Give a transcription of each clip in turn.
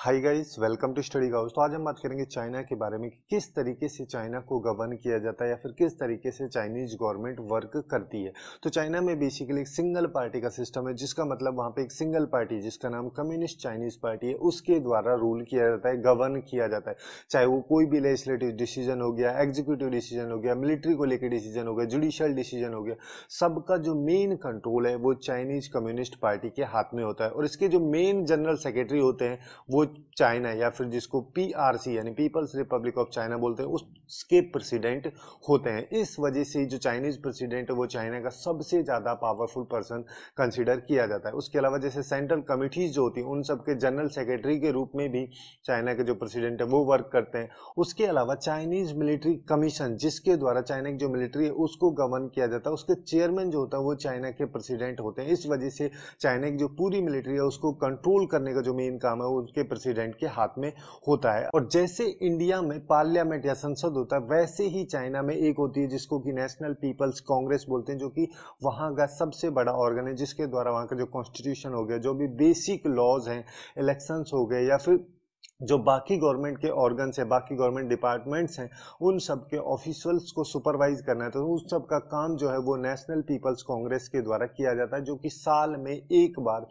hi guys welcome to study Gauss तो आज हम बात करेंगे चाइना के बारे में कि किस तरीके से चाइना को गवर्न किया जाता है या फिर किस तरीके से चाइनीज गवर्नमेंट वर्क करती है तो चाइना में बेसिकली एक सिंगल पार्टी का सिस्टम है जिसका मतलब वहाँ पे एक सिंगल पार्टी जिसका नाम कम्युनिस्ट चाइनीज पार्टी है उसके द्वारा रूल किया जाता है गवर्न किया जाता है चाहे वो कोई भी लेजिस्लेटिव डिसीजन हो गया एग्जीक्यूटिव डिसीजन हो गया मिलिट्री को लेकर डिसीजन हो गया जुडिशियल डिसीजन हो गया सबका जो मेन कंट्रोल है वो चाइनीज कम्युनिस्ट पार्टी के हाथ में होता है और इसके जो मेन जनरल सेक्रेटरी होते हैं वो चाइना या फिर जिसको पीआरसी यानी पीपल्स रिपब्लिक ऑफ चाइना बोलते हैं उसके प्रेसिडेंट होते हैं इस वजह से जो चाइनीज प्रेसिडेंट है वो चाइना का सबसे ज़्यादा पावरफुल पर्सन कंसिडर किया जाता है उसके अलावा जैसे सेंट्रल कमिटीज़ जो होती हैं उन सबके जनरल सेक्रेटरी के रूप में भी चाइना के जो प्रेसिडेंट है वो वर्क करते हैं उसके अलावा चाइनीज मिलिट्री कमीशन जिसके द्वारा चाइना की जो मिलिट्री है उसको गवर्न किया जाता है उसके चेयरमैन जो होता है वो चाइना के प्रेसिडेंट होते हैं इस वजह से चाइना की जो पूरी मिलिट्री है उसको कंट्रोल करने का जो मेन काम है उनके प्रेसिडेंट के हाथ में होता है और जैसे इंडिया में पार्लियामेंट या संसद होता है वैसे ही चाइना में एक होती है जिसको कि नेशनल पीपल्स कांग्रेस बोलते हैं जो कि वहाँ का सबसे बड़ा ऑर्गन है जिसके द्वारा वहाँ का जो कॉन्स्टिट्यूशन हो गया जो भी बेसिक लॉज हैं इलेक्शंस हो गए या फिर जो बाकी गवर्नमेंट के ऑर्गन्स हैं बाकी गवर्नमेंट डिपार्टमेंट्स हैं उन सब के ऑफिशियल्स को सुपरवाइज करना है तो उस सब का काम जो है वो नेशनल पीपल्स कांग्रेस के द्वारा किया जाता है जो कि साल में एक बार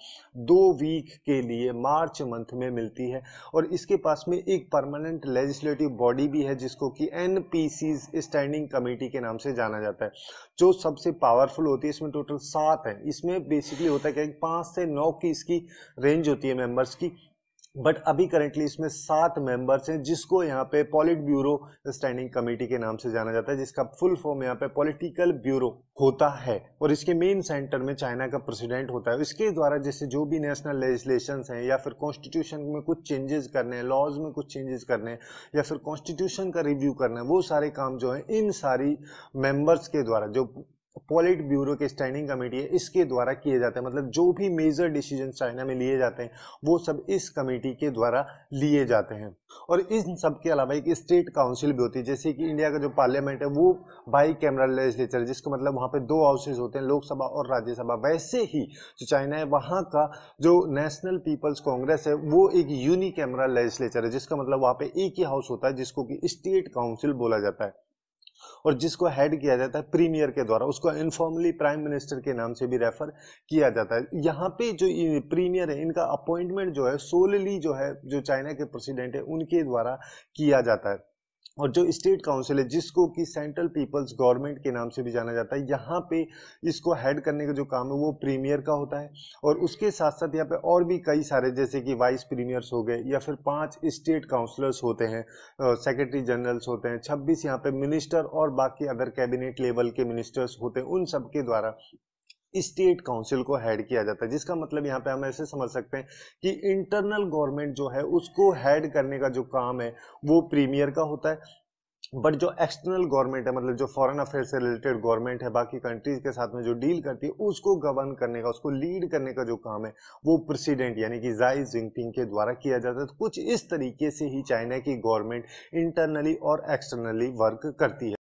दो वीक के लिए मार्च मंथ में मिलती है और इसके पास में एक परमानेंट लेजिस्लेटिव बॉडी भी है जिसको कि एन स्टैंडिंग कमेटी के नाम से जाना जाता है जो सबसे पावरफुल होती है इसमें टोटल सात है इसमें बेसिकली होता है क्या पाँच से नौ की इसकी रेंज होती है मेम्बर्स की बट अभी करेंटली इसमें सात मेंबर्स हैं जिसको यहाँ पे पॉलिट ब्यूरो स्टैंडिंग कमेटी के नाम से जाना जाता है जिसका फुल फॉर्म यहाँ पे पॉलिटिकल ब्यूरो होता है और इसके मेन सेंटर में चाइना का प्रेसिडेंट होता है इसके द्वारा जैसे जो भी नेशनल लेजिस्लेशन हैं या फिर कॉन्स्टिट्यूशन में कुछ चेंजेस करने हैं लॉज में कुछ चेंजेस करने हैं या फिर कॉन्स्टिट्यूशन का रिव्यू करना है वो सारे काम जो है इन सारी मेंबर्स के द्वारा जो पॉलिट ब्यूरो के स्टैंडिंग कमेटी है इसके द्वारा किए जाते हैं मतलब जो भी मेजर डिसीजन चाइना में लिए जाते हैं वो सब इस कमेटी के द्वारा लिए जाते हैं और इन सब के अलावा एक स्टेट काउंसिल भी होती है जैसे कि इंडिया का जो पार्लियामेंट है वो बाई कैमरा लेजिस्लेचर जिसको मतलब वहाँ पे दो हाउसेज होते हैं लोकसभा और राज्यसभा वैसे ही जो चाइना है वहाँ का जो नेशनल पीपल्स कांग्रेस है वो एक कैमरा लेजिस्लेचर है जिसका मतलब वहाँ पे एक ही हाउस होता है जिसको कि स्टेट काउंसिल बोला जाता है और जिसको हेड किया जाता है प्रीमियर के द्वारा उसको इनफॉर्मली प्राइम मिनिस्टर के नाम से भी रेफर किया जाता है यहाँ पे जो प्रीमियर है इनका अपॉइंटमेंट जो है सोलली जो है जो चाइना के प्रेसिडेंट है उनके द्वारा किया जाता है और जो स्टेट काउंसिल है जिसको कि सेंट्रल पीपल्स गवर्नमेंट के नाम से भी जाना जाता है यहाँ पे इसको हेड करने का जो काम है वो प्रीमियर का होता है और उसके साथ साथ यहाँ पे और भी कई सारे जैसे कि वाइस प्रीमियर्स हो गए या फिर पांच स्टेट काउंसलर्स होते हैं सेक्रेटरी जनरल्स होते हैं छब्बीस यहाँ पे मिनिस्टर और बाकी अदर कैबिनेट लेवल के मिनिस्टर्स होते हैं उन सबके द्वारा स्टेट काउंसिल को हेड किया जाता है जिसका मतलब यहाँ पे हम ऐसे समझ सकते हैं कि इंटरनल गवर्नमेंट जो है उसको हेड करने का जो काम है वो प्रीमियर का होता है बट जो एक्सटर्नल गवर्नमेंट है मतलब जो फॉरेन अफेयर से रिलेटेड गवर्नमेंट है बाकी कंट्रीज के साथ में जो डील करती है उसको गवर्न करने का उसको लीड करने का जो काम है वो प्रेसिडेंट यानी कि जाई जिंगपिंग के द्वारा किया जाता है तो कुछ इस तरीके से ही चाइना की गवर्नमेंट इंटरनली और एक्सटर्नली वर्क करती है